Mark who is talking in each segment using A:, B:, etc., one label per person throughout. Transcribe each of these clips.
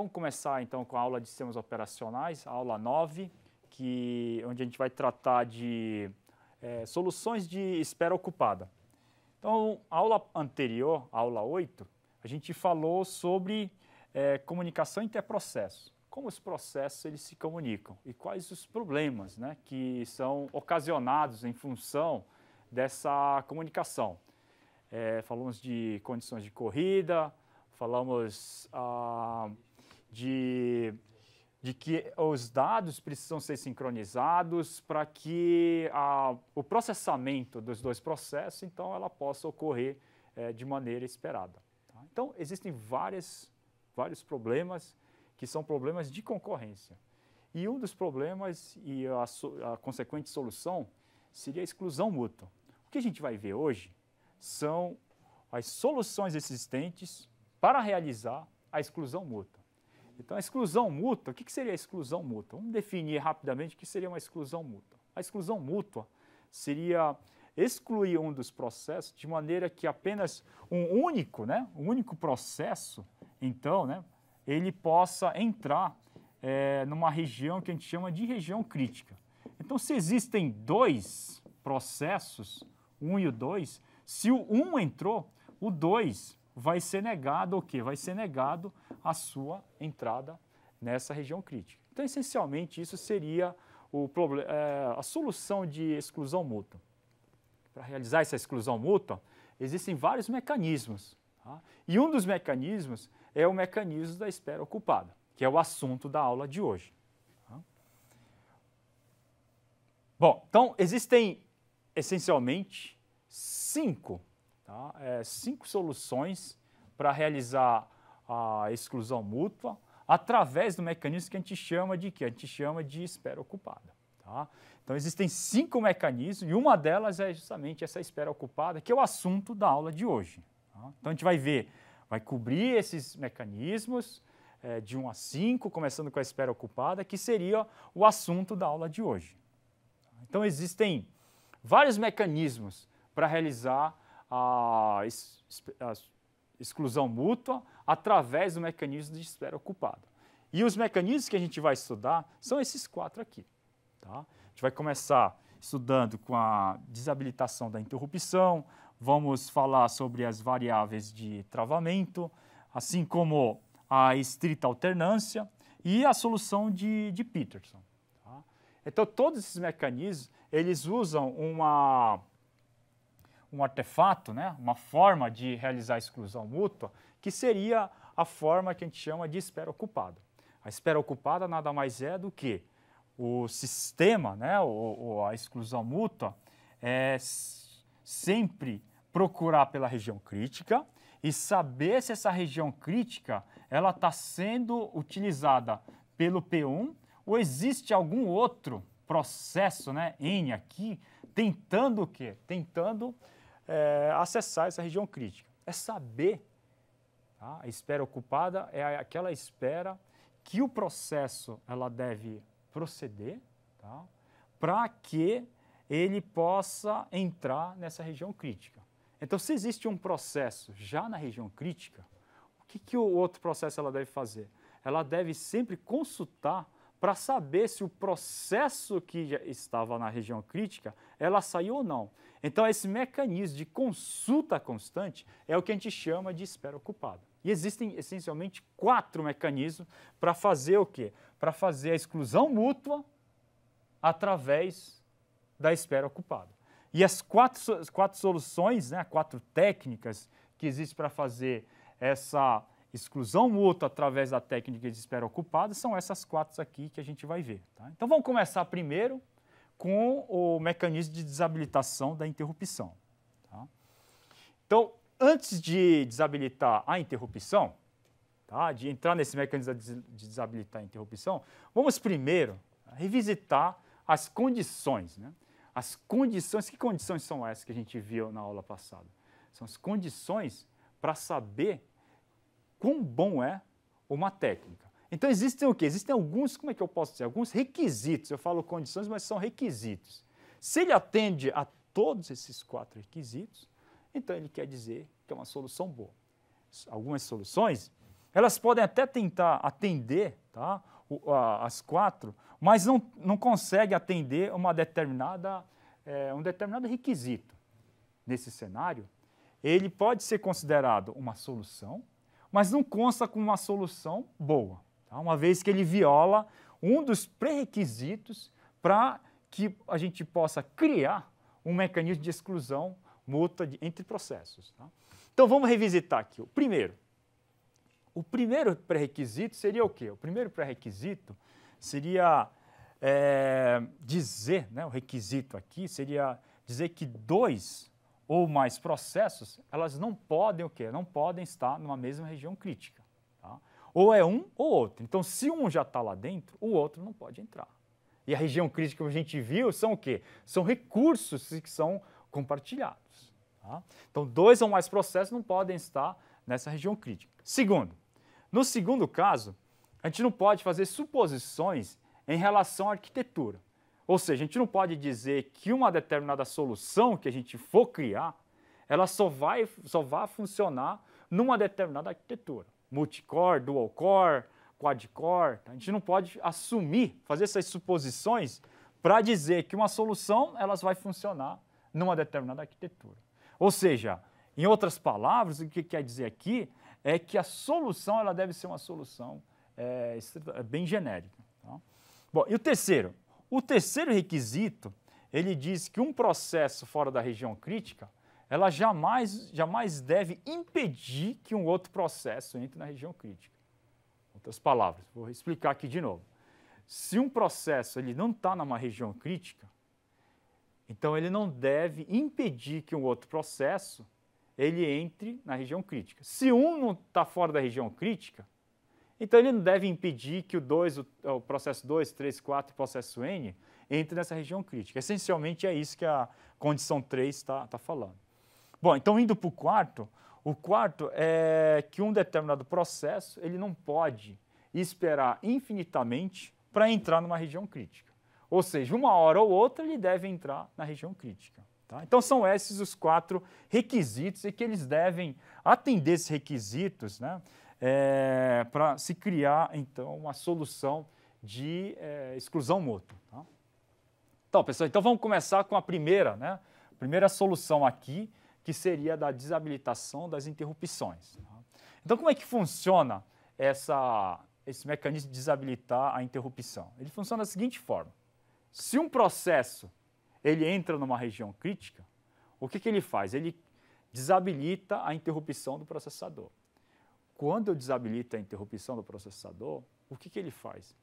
A: Vamos começar então com a aula de sistemas operacionais, aula 9, que, onde a gente vai tratar de é, soluções de espera ocupada. Então, a aula anterior, a aula 8, a gente falou sobre é, comunicação interprocesso. Como os processos eles se comunicam e quais os problemas né, que são ocasionados em função dessa comunicação. É, falamos de condições de corrida, falamos ah, de, de que os dados precisam ser sincronizados para que a, o processamento dos dois processos, então, ela possa ocorrer é, de maneira esperada. Tá? Então, existem várias, vários problemas que são problemas de concorrência. E um dos problemas e a, a consequente solução seria a exclusão mútua. O que a gente vai ver hoje são as soluções existentes para realizar a exclusão mútua. Então, a exclusão mútua, o que seria a exclusão mútua? Vamos definir rapidamente o que seria uma exclusão mútua. A exclusão mútua seria excluir um dos processos de maneira que apenas um único, né, um único processo, então, né, ele possa entrar é, numa região que a gente chama de região crítica. Então, se existem dois processos, um e o dois, se o um entrou, o dois vai ser negado o quê? Vai ser negado a sua entrada nessa região crítica. Então, essencialmente, isso seria o é, a solução de exclusão mútua. Para realizar essa exclusão mútua, existem vários mecanismos. Tá? E um dos mecanismos é o mecanismo da espera ocupada, que é o assunto da aula de hoje. Tá? Bom, então existem essencialmente cinco Tá? É, cinco soluções para realizar a exclusão mútua através do mecanismo que a gente chama de que a gente chama de espera ocupada. Tá? Então existem cinco mecanismos e uma delas é justamente essa espera ocupada, que é o assunto da aula de hoje. Tá? Então a gente vai ver, vai cobrir esses mecanismos é, de 1 a 5, começando com a espera ocupada, que seria o assunto da aula de hoje. Então existem vários mecanismos para realizar a, a exclusão mútua através do mecanismo de espera ocupada. E os mecanismos que a gente vai estudar são esses quatro aqui. Tá? A gente vai começar estudando com a desabilitação da interrupção, vamos falar sobre as variáveis de travamento, assim como a estrita alternância e a solução de, de Peterson. Tá? Então, todos esses mecanismos, eles usam uma um artefato, né, uma forma de realizar a exclusão mútua, que seria a forma que a gente chama de espera ocupada. A espera ocupada nada mais é do que o sistema, né, ou, ou a exclusão mútua, é sempre procurar pela região crítica e saber se essa região crítica ela está sendo utilizada pelo P1 ou existe algum outro processo, né, N aqui, tentando o quê? Tentando é, acessar essa região crítica. É saber, tá? a espera ocupada é aquela espera que o processo ela deve proceder tá? para que ele possa entrar nessa região crítica. Então, se existe um processo já na região crítica, o que, que o outro processo ela deve fazer? Ela deve sempre consultar para saber se o processo que estava na região crítica ela saiu ou não. Então, esse mecanismo de consulta constante é o que a gente chama de espera ocupada. E existem essencialmente quatro mecanismos para fazer o quê? Para fazer a exclusão mútua através da espera ocupada. E as quatro, as quatro soluções, né, quatro técnicas que existem para fazer essa exclusão mútua através da técnica de espera ocupada são essas quatro aqui que a gente vai ver. Tá? Então vamos começar primeiro com o mecanismo de desabilitação da interrupção. Tá? Então, antes de desabilitar a interrupção, tá? de entrar nesse mecanismo de desabilitar a interrupção, vamos primeiro revisitar as condições. Né? As condições, que condições são essas que a gente viu na aula passada? São as condições para saber quão bom é uma técnica. Então existem o quê? Existem alguns, como é que eu posso dizer? Alguns requisitos. Eu falo condições, mas são requisitos. Se ele atende a todos esses quatro requisitos, então ele quer dizer que é uma solução boa. Algumas soluções, elas podem até tentar atender tá, o, a, as quatro, mas não, não consegue atender uma determinada, é, um determinado requisito. Nesse cenário, ele pode ser considerado uma solução, mas não consta como uma solução boa tá? uma vez que ele viola um dos pré-requisitos para que a gente possa criar um mecanismo de exclusão mútua de, entre processos. Tá? Então vamos revisitar aqui. O primeiro, o primeiro pré-requisito seria o quê? O primeiro pré-requisito seria é, dizer, né, o requisito aqui seria dizer que dois ou mais processos, elas não podem o quê? Não podem estar numa mesma região crítica. Ou é um ou outro. Então, se um já está lá dentro, o outro não pode entrar. E a região crítica que a gente viu são o quê? São recursos que são compartilhados. Tá? Então, dois ou mais processos não podem estar nessa região crítica. Segundo, no segundo caso, a gente não pode fazer suposições em relação à arquitetura. Ou seja, a gente não pode dizer que uma determinada solução que a gente for criar, ela só vai, só vai funcionar numa determinada arquitetura multicore, dual core, quad core. A gente não pode assumir, fazer essas suposições para dizer que uma solução elas vai funcionar numa determinada arquitetura. Ou seja, em outras palavras, o que quer dizer aqui é que a solução ela deve ser uma solução é, é bem genérica. Tá? Bom, e o terceiro? O terceiro requisito, ele diz que um processo fora da região crítica ela jamais, jamais deve impedir que um outro processo entre na região crítica. Outras palavras, vou explicar aqui de novo. Se um processo ele não está numa região crítica, então ele não deve impedir que um outro processo ele entre na região crítica. Se um não está fora da região crítica, então ele não deve impedir que o, dois, o, processo 2, 3, 4, processo N entre nessa região crítica. Essencialmente é isso que a condição 3 está tá falando. Bom, então indo para o quarto, o quarto é que um determinado processo ele não pode esperar infinitamente para entrar numa região crítica. Ou seja, uma hora ou outra ele deve entrar na região crítica. Tá? Então são esses os quatro requisitos e que eles devem atender esses requisitos né, é, para se criar então uma solução de é, exclusão mútua. Tá? Então, pessoal, então vamos começar com a primeira, né? Primeira solução aqui, que seria da desabilitação das interrupções. Então, como é que funciona essa, esse mecanismo de desabilitar a interrupção? Ele funciona da seguinte forma. Se um processo ele entra numa região crítica, o que, que ele faz? Ele desabilita a interrupção do processador. Quando eu desabilito a interrupção do processador, o que, que ele faz?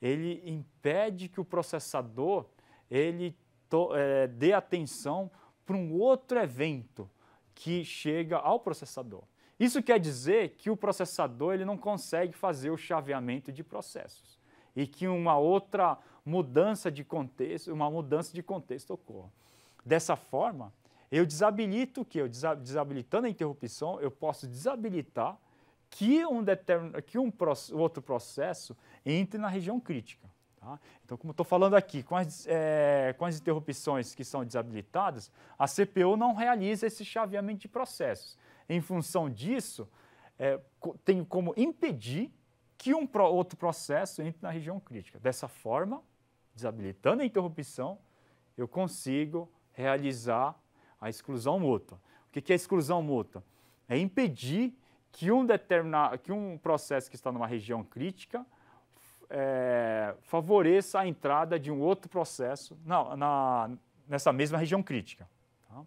A: Ele impede que o processador ele to, é, dê atenção para um outro evento que chega ao processador. Isso quer dizer que o processador ele não consegue fazer o chaveamento de processos e que uma outra mudança de contexto, uma mudança de contexto ocorra. Dessa forma, eu desabilito o que? Eu desabilitando a interrupção, eu posso desabilitar que um, determin... que um outro processo entre na região crítica. Tá? Então, como estou falando aqui, com as, é, com as interrupções que são desabilitadas, a CPU não realiza esse chaveamento de processos. Em função disso, é, tenho como impedir que um pro, outro processo entre na região crítica. Dessa forma, desabilitando a interrupção, eu consigo realizar a exclusão mútua. O que é exclusão mútua? É impedir que um, determinado, que um processo que está numa região crítica é, favoreça a entrada de um outro processo na, na nessa mesma região crítica. Tá?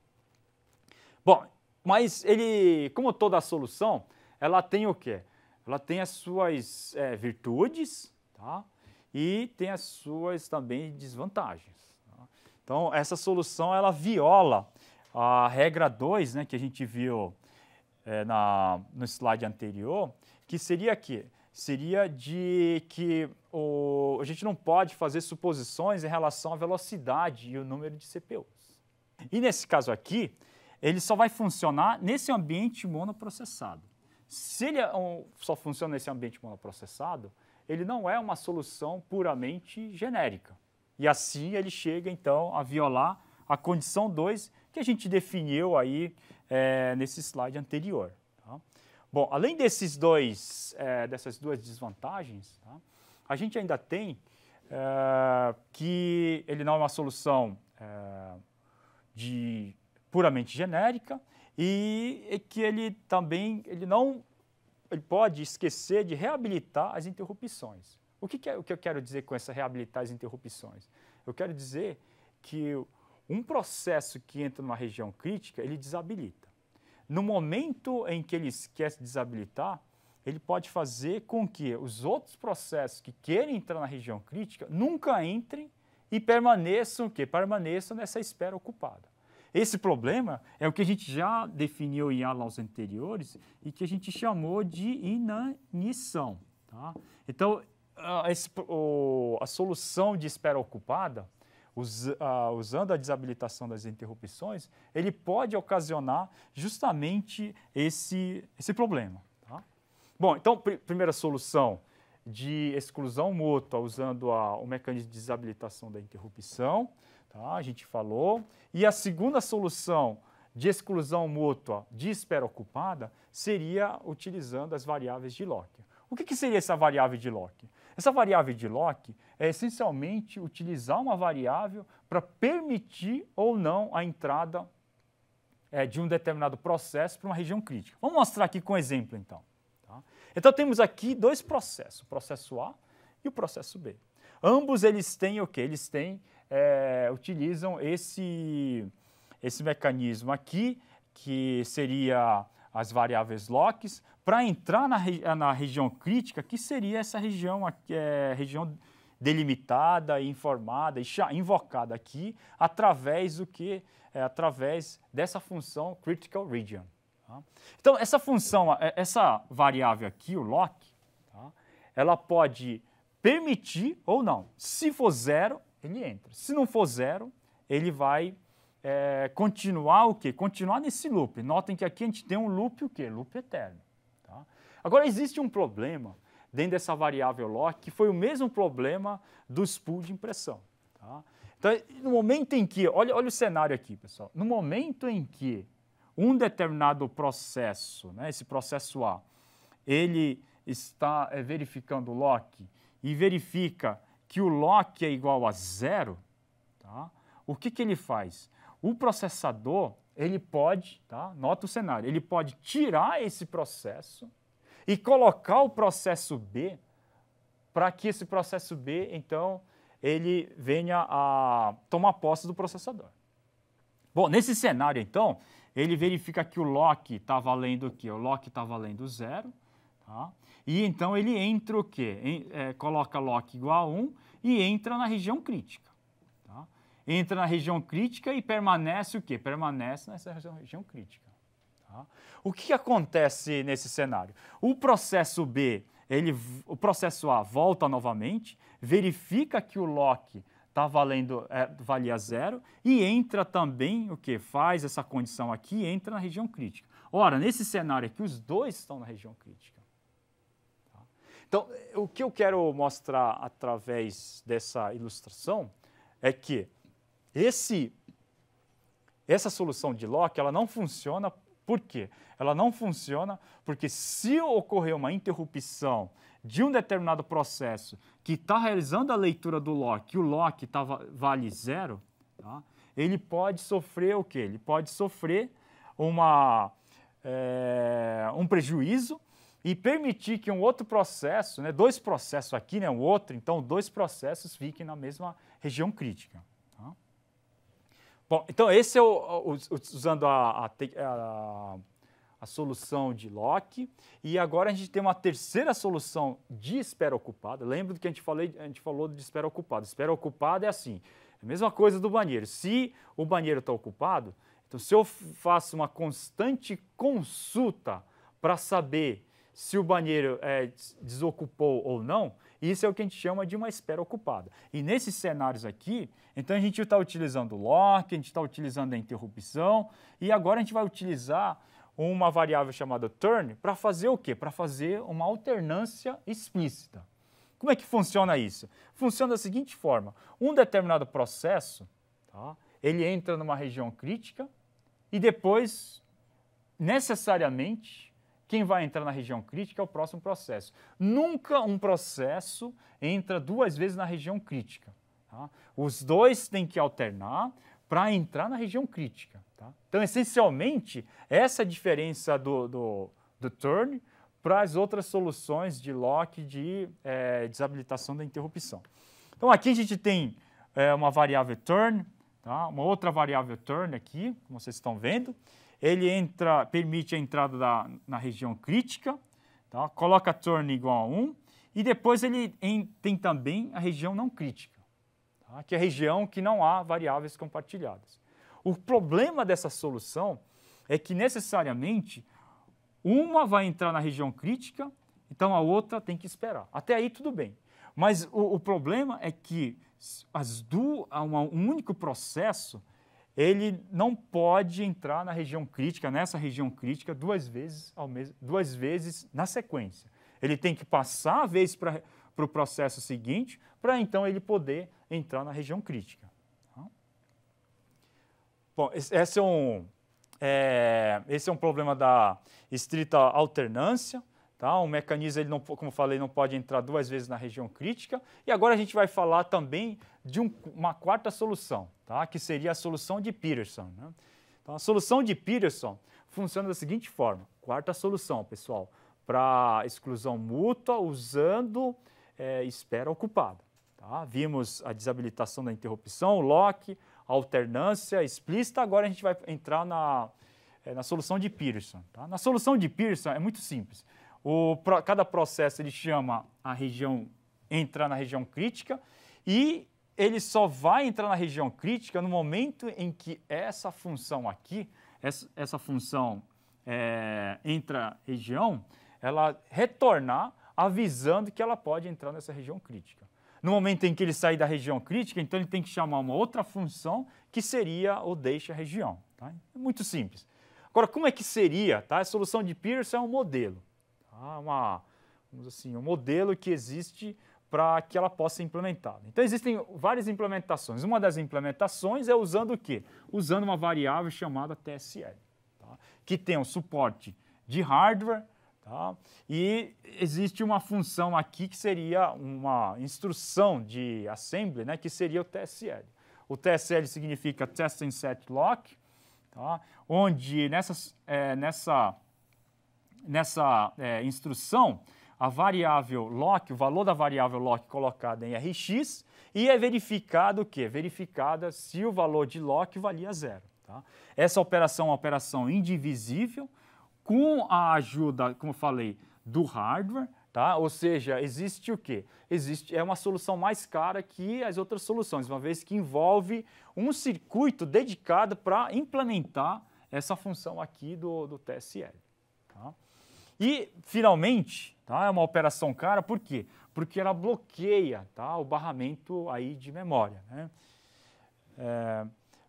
A: Bom, mas ele, como toda solução, ela tem o quê? Ela tem as suas é, virtudes tá? e tem as suas também desvantagens. Tá? Então, essa solução, ela viola a regra 2, né, que a gente viu é, na, no slide anterior, que seria que seria de que o, a gente não pode fazer suposições em relação à velocidade e o número de CPUs. E nesse caso aqui, ele só vai funcionar nesse ambiente monoprocessado. Se ele é só funciona nesse ambiente monoprocessado, ele não é uma solução puramente genérica. E assim ele chega, então, a violar a condição 2 que a gente definiu aí é, nesse slide anterior. Bom, além desses dois, é, dessas duas desvantagens, tá? a gente ainda tem é, que ele não é uma solução é, de puramente genérica e que ele também ele não ele pode esquecer de reabilitar as interrupções. O que, que, é, o que eu quero dizer com essa reabilitar as interrupções? Eu quero dizer que um processo que entra numa região crítica, ele desabilita no momento em que ele esquece de desabilitar, ele pode fazer com que os outros processos que querem entrar na região crítica nunca entrem e permaneçam que permaneçam nessa espera ocupada. Esse problema é o que a gente já definiu em aulas anteriores e que a gente chamou de inanição. Tá? Então, a, a solução de espera ocupada Us, uh, ah, usando a desabilitação das interrupções, ele pode ocasionar justamente esse, esse problema. Tá? Bom, então, pr primeira solução de exclusão mútua usando a, o mecanismo de desabilitação da interrupção, tá? a gente falou. E a segunda solução de exclusão mútua de espera ocupada seria utilizando as variáveis de Locke. O que, que seria essa variável de Locke? Essa variável de Locke é essencialmente utilizar uma variável para permitir ou não a entrada é, de um determinado processo para uma região crítica. Vamos mostrar aqui com um exemplo, então. Tá? Então, temos aqui dois processos, o processo A e o processo B. Ambos eles têm o que? Eles têm, é, utilizam esse, esse mecanismo aqui, que seria as variáveis locks para entrar na, re, na região crítica, que seria essa região, é, região delimitada, informada e invocada aqui através do que? É, através dessa função critical region. Tá? Então, essa função, é, essa variável aqui, o lock, tá? ela pode permitir ou não. Se for zero, ele entra. Se não for zero, ele vai é, continuar o quê? Continuar nesse loop. Notem que aqui a gente tem um loop o quê? Loop eterno. Tá? Agora, existe um problema dentro dessa variável lock, que foi o mesmo problema dos spool de impressão. Tá? Então, no momento em que, olha, olha o cenário aqui, pessoal, no momento em que um determinado processo, né, esse processo A, ele está é, verificando o lock e verifica que o lock é igual a zero, tá? o que, que ele faz? o processador, ele pode, tá? nota o cenário, ele pode tirar esse processo e colocar o processo B para que esse processo B, então, ele venha a tomar posse do processador. Bom, nesse cenário, então, ele verifica que o lock está valendo o quê? O lock está valendo zero, tá? E então ele entra o quê? é, coloca lock igual a 1 e entra na região crítica entra na região crítica e permanece o quê? Permanece nessa região crítica. Tá? O que acontece nesse cenário? O processo B, ele, o processo A volta novamente, verifica que o lock está valendo, é, valia zero e entra também o que? Faz essa condição aqui entra na região crítica. Ora, nesse cenário aqui, os dois estão na região crítica. Tá? Então, o que eu quero mostrar através dessa ilustração é que esse, essa solução de Locke ela não funciona por quê? Ela não funciona porque se ocorrer uma interrupção de um determinado processo que está realizando a leitura do Locke, e o Locke tá, vale zero, tá? ele pode sofrer o quê? Ele pode sofrer uma, é, um prejuízo e permitir que um outro processo, né, dois processos aqui, né, um outro, então dois processos fiquem na mesma região crítica. Bom, então esse é o, o usando a, a, a, solução de Locke. E agora a gente tem uma terceira solução de espera ocupada. Lembra do que a gente, falei, a gente falou de espera ocupada. Espera ocupada é assim, é a mesma coisa do banheiro. Se o banheiro está ocupado, então se eu faço uma constante consulta para saber se o banheiro é, desocupou ou não, isso é o que a gente chama de uma espera ocupada. E nesses cenários aqui, então a gente está utilizando o lock, a gente está utilizando a interrupção, e agora a gente vai utilizar uma variável chamada turn para fazer o quê? Para fazer uma alternância explícita. Como é que funciona isso? Funciona da seguinte forma: um determinado processo, tá, ele entra numa região crítica e depois, necessariamente, quem vai entrar na região crítica é o próximo processo. Nunca um processo entra duas vezes na região crítica. Tá? Os dois têm que alternar para entrar na região crítica. Tá? Então, essencialmente, essa é a diferença do, do, do turn para as outras soluções de lock de é, desabilitação da interrupção. Então, aqui a gente tem é, uma variável turn, tá? uma outra variável turn aqui, como vocês estão vendo ele entra, permite a entrada da, na região crítica, tá? coloca turn igual a 1, e depois ele em, tem também a região não crítica, tá? que é a região que não há variáveis compartilhadas. O problema dessa solução é que necessariamente uma vai entrar na região crítica, então a outra tem que esperar. Até aí tudo bem. Mas o, o problema é que as duas, um único processo ele não pode entrar na região crítica, nessa região crítica, duas vezes, ao mes... duas vezes na sequência. Ele tem que passar a vez para o processo seguinte, para então ele poder entrar na região crítica. Tá? Bom, esse é, um, é, esse é um problema da estrita alternância. Tá? O mecanismo, ele não, como falei, não pode entrar duas vezes na região crítica. E agora a gente vai falar também de um, uma quarta solução, tá? que seria a solução de Peterson. Né? Então, a solução de Peterson funciona da seguinte forma: quarta solução, pessoal, para exclusão mútua usando é, espera ocupada. Tá? Vimos a desabilitação da interrupção, o lock, alternância explícita, agora a gente vai entrar na, é, na solução de Peterson. Tá? Na solução de Peterson é muito simples. O, cada processo ele chama a região, entra na região crítica e ele só vai entrar na região crítica no momento em que essa função aqui, essa, essa função é, intra-região, ela retornar avisando que ela pode entrar nessa região crítica. No momento em que ele sair da região crítica, então ele tem que chamar uma outra função que seria o deixa região. Tá? É muito simples. Agora, como é que seria? Tá? A solução de Pearson é um modelo. Tá? Uma, vamos assim, um modelo que existe para que ela possa ser implementada. Então existem várias implementações. Uma das implementações é usando o quê? Usando uma variável chamada TSL, tá? que tem um suporte de hardware Tá? E existe uma função aqui que seria uma instrução de assembly, né, que seria o TSL. O TSL significa Test and Set Lock, tá? onde nessa, é, nessa, nessa é, instrução a variável lock, o valor da variável lock colocada em RX, e é verificado o quê? verificada se o valor de lock valia zero. Tá? Essa operação é uma operação indivisível, com a ajuda, como eu falei, do hardware, Tá? Ou seja, existe o quê? Existe, é uma solução mais cara que as outras soluções, uma vez que envolve um circuito dedicado para implementar essa função aqui do, do TSL. E, finalmente, tá, é uma operação cara, por quê? Porque ela bloqueia tá, o barramento aí de memória. Né? É,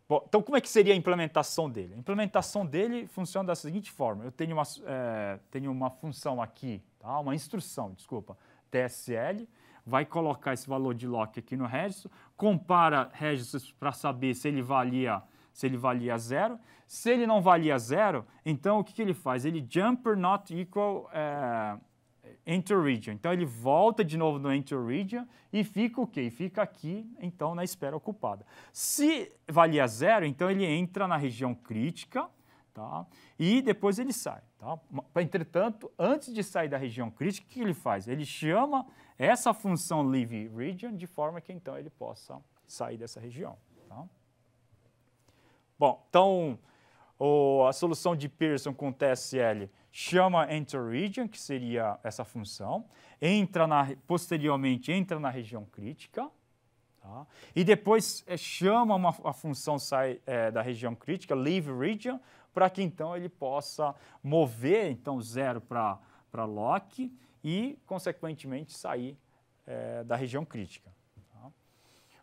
A: bom, então, como é que seria a implementação dele? A implementação dele funciona da seguinte forma: eu tenho uma, é, tenho uma função aqui, tá, uma instrução, desculpa, TSL, vai colocar esse valor de lock aqui no registro, compara registros para saber se ele valia se ele valia zero. Se ele não valia zero, então o que, que ele faz? Ele jumper not equal é, eh, enter region. Então ele volta de novo no enter region e fica o quê? E fica aqui, então, na espera ocupada. Se valia zero, então ele entra na região crítica, Tá? E depois ele sai. Tá? Entretanto, antes de sair da região crítica, o que ele faz? Ele chama essa função leave region de forma que então ele possa sair dessa região. Bom, então o, a solução de Pearson com TSL chama enter region, que seria essa função, entra na, posteriormente entra na região crítica, tá? e depois é, chama uma, a função sai é, da região crítica, leave region, para que então ele possa mover então zero para lock e, consequentemente, sair é, da região crítica.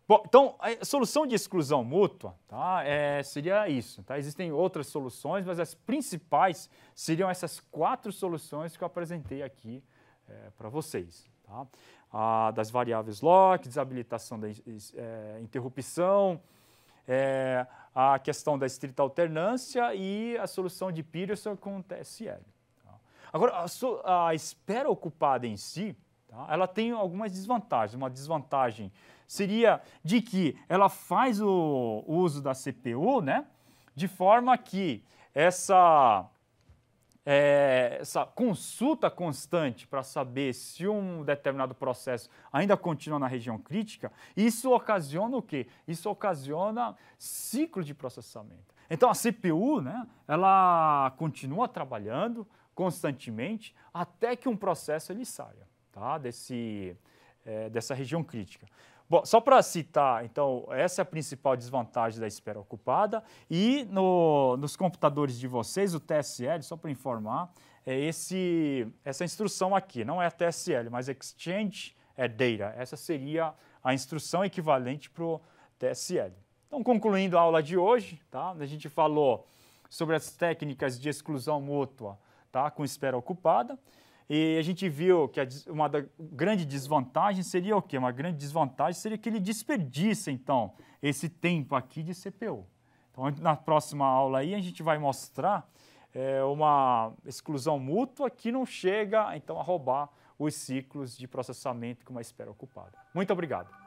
A: Bom, então, a solução de exclusão mútua tá, é, seria isso. Tá? Existem outras soluções, mas as principais seriam essas quatro soluções que eu apresentei aqui é, para vocês. Tá? das variáveis lock, desabilitação da é, interrupção, é, a questão da estrita alternância e a solução de Peterson com TSL. Tá? Agora, a, a espera ocupada em si, Tá? Ela tem algumas desvantagens. Uma desvantagem seria de que ela faz o uso da CPU, né? De forma que essa, é, essa consulta constante para saber se um determinado processo ainda continua na região crítica, isso ocasiona o quê? Isso ocasiona ciclo de processamento. Então a CPU, né, ela continua trabalhando constantemente até que um processo ele saia tá? Desse, é, dessa região crítica. Bom, só para citar, então, essa é a principal desvantagem da espera ocupada. E no, nos computadores de vocês, o TSL, só para informar, é esse, essa instrução aqui, não é a TSL, mas Exchange é Data. Essa seria a instrução equivalente para o TSL. Então, concluindo a aula de hoje, tá? a gente falou sobre as técnicas de exclusão mútua tá? com espera ocupada. E a gente viu que uma grande desvantagem seria o quê? Uma grande desvantagem seria que ele desperdiça, então, esse tempo aqui de CPU. Então, na próxima aula aí, a gente vai mostrar é, uma exclusão mútua que não chega, então, a roubar os ciclos de processamento que uma espera ocupada. Muito obrigado.